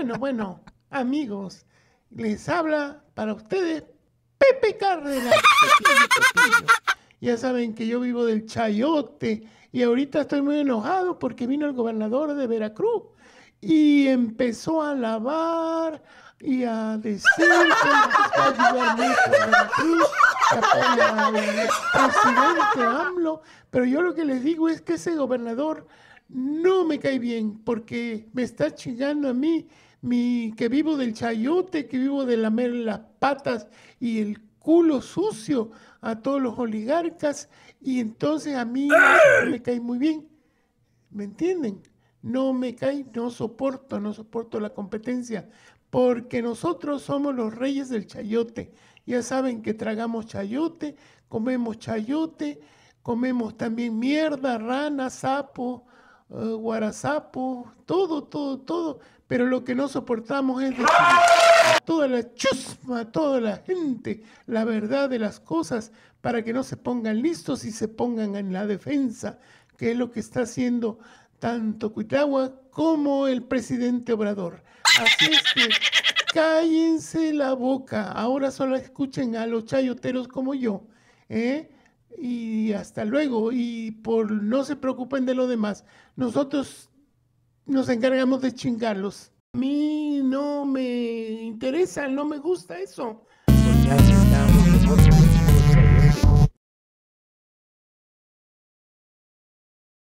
Bueno, bueno, amigos, les habla para ustedes Pepe Cárdenas. ya saben que yo vivo del chayote y ahorita estoy muy enojado porque vino el gobernador de Veracruz y empezó a alabar y a decir que Pero yo lo que les digo es que ese gobernador no me cae bien porque me está chingando a mí, mi, que vivo del chayote, que vivo de lamer las patas y el culo sucio a todos los oligarcas y entonces a mí no me cae muy bien. ¿Me entienden? No me cae, no soporto, no soporto la competencia porque nosotros somos los reyes del chayote. Ya saben que tragamos chayote, comemos chayote, comemos también mierda, rana, sapo, eh, Guarazapo, todo, todo, todo. Pero lo que no soportamos es toda la chusma, toda la gente, la verdad de las cosas, para que no se pongan listos y se pongan en la defensa, que es lo que está haciendo tanto Cuitagua como el presidente Obrador. Así es que cállense la boca. Ahora solo escuchen a los chayoteros como yo. ¿eh? y hasta luego. Y por no se preocupen de lo demás, nosotros nos encargamos de chingarlos. A mí no me interesa, no me gusta eso.